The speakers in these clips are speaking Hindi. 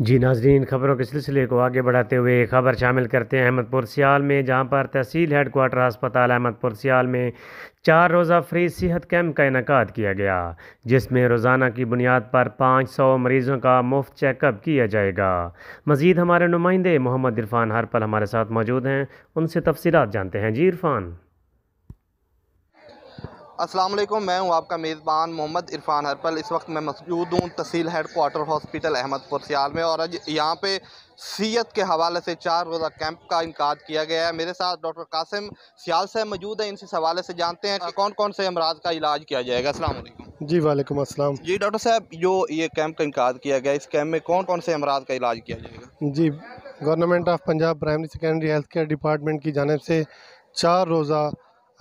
जी नाजरीन खबरों के सिलसिले को आगे बढ़ाते हुए खबर शामिल करते हैं अहमदपुर सियाल में जहां पर तहसील हेडकोार्टर अस्पताल अहमदपुर सियाल में चार रोज़ा फ्री सेहत कैंप का इनका किया गया जिसमें रोज़ाना की बुनियाद पर पाँच सौ मरीज़ों का मुफ्त चेकअप किया जाएगा मज़ीद हमारे नुमाइंदे मोहम्मद इरफान हरपल हमारे साथ मौजूद हैं उनसे तफसीत जानते हैं जी इरफान अस्सलाम वालेकुम मैं हूं आपका मेज़बान मोहम्मद इरफान हरपल इस वक्त मैं मौजूद हूं तहसील headquarter hospital Ahmedpur Sial में और आज यहां पे सीयत के हवाले से चार रोज़ा कैंप का इनकाद किया गया है मेरे साथ डॉक्टर कासिम सियाल साहब मौजूद हैं इनसे इस हवाले से जानते हैं कि हाँ। कौन कौन से अमराज का इलाज किया जाएगा असल जी वालेकुम असलम जी डॉक्टर साहब जो ये कैंप का इनकाद किया गया इस कैंप में कौन कौन से अमराज का इलाज किया जाएगा जी government of Punjab primary secondary health care department की जानब से चार रोज़ा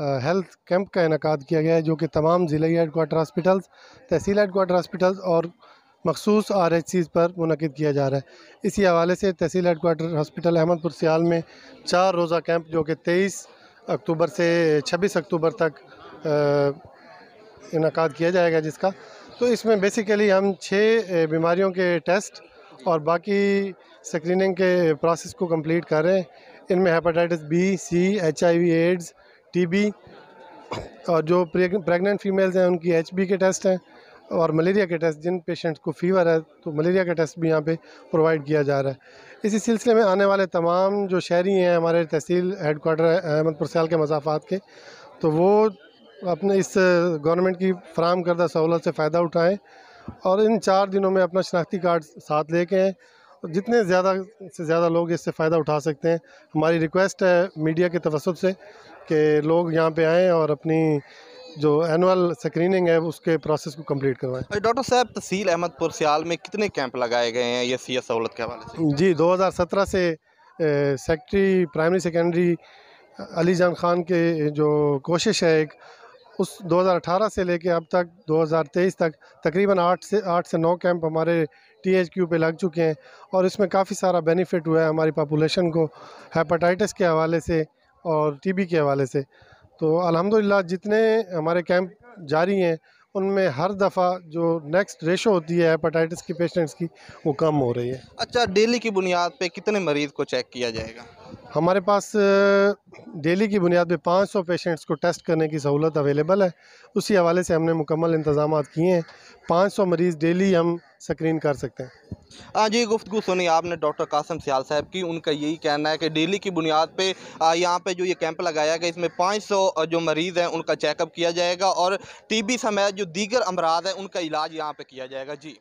हेल्थ कैंप का इनका किया गया है जो कि तमाम ज़िले हेड क्वार्टर हॉस्पिटल्स तहसील हेड क्वार्टर हॉस्पिटल्स और मखसूस आर एच सीज़ पर मनकद किया जा रहा है इसी हवाले से तहसील headquarter hospital Ahmedpur Sial में चार रोज़ा कैंप जो कि तेईस अक्टूबर से छब्बीस अक्टूबर तक इनका किया जाएगा जिसका तो इसमें बेसिकली हम छः बीमारियों के टेस्ट और बाकी स्क्रीनिंग के प्रोसेस को कम्प्लीट कर रहे हैं इनमें hepatitis B C H I V AIDS TB और जो प्रेग्नेंट फीमेल्स हैं उनकी एचबी के टेस्ट हैं और मलेरिया के टेस्ट जिन पेशेंट्स को फीवर है तो मलेरिया का टेस्ट भी यहाँ पे प्रोवाइड किया जा रहा है इसी सिलसिले में आने वाले तमाम जो शहरी हैं हमारे तहसील हेड क्वार्टर अहमदपुर सयाल के मजाफात के तो वो अपने इस गवर्नमेंट की फराम करदा सहूलत से फ़ायदा उठाएँ और इन चार दिनों में अपना शनाख्ती कार्ड साथ लेके तो जितने ज़्यादा से ज़्यादा लोग इससे फ़ायदा उठा सकते हैं हमारी रिक्वेस्ट है मीडिया के तवसत से कि लोग यहाँ पे आएँ और अपनी जो एनुअल स्क्रीनिंग है उसके प्रोसेस को कंप्लीट करवाएं डॉक्टर साहब तहसील अहमदपुर सियाल में कितने कैंप लगाए गए हैं ये सीएस सहूलत के हवाले से जी 2017 से सेकट्री प्राइमरी सेकेंडरी अली जान खान के जो कोशिश है एक उस 2018 से लेके अब तक 2023 तक तकरीबन आठ से आठ से नौ कैंप हमारे टी एच क्यू पर लग चुके हैं और इसमें काफ़ी सारा बेनिफिट हुआ है हमारी पापोलेशन को हेपाटाइटिस के हवाले से और टीबी के हवाले से तो अल्हम्दुलिल्लाह जितने हमारे कैंप जारी हैं उनमें हर दफ़ा जो नेक्स्ट रेशो होती है हेपाटाइटिस की पेशेंट्स की वो कम हो रही है अच्छा डेली की बुनियाद पर कितने मरीज़ को चेक किया जाएगा हमारे पास डेली की बुनियाद पाँच 500 पेशेंट्स को टेस्ट करने की सहूलत अवेलेबल है उसी हवाले से हमने मुकम्मल इंतजाम किए हैं 500 मरीज़ डेली हम स्क्रीन कर सकते हैं हाँ जी गुफ्तु सुनी आपने डॉक्टर कासम सियाल साहब की उनका यही कहना है कि डेली की बुनियाद पे यहाँ पे जो ये कैंप लगाया गया इसमें 500 जो मरीज़ हैं उनका चेकअप किया जाएगा और टीबी समेत जो दीगर अमराज हैं उनका इलाज यहाँ पर किया जाएगा जी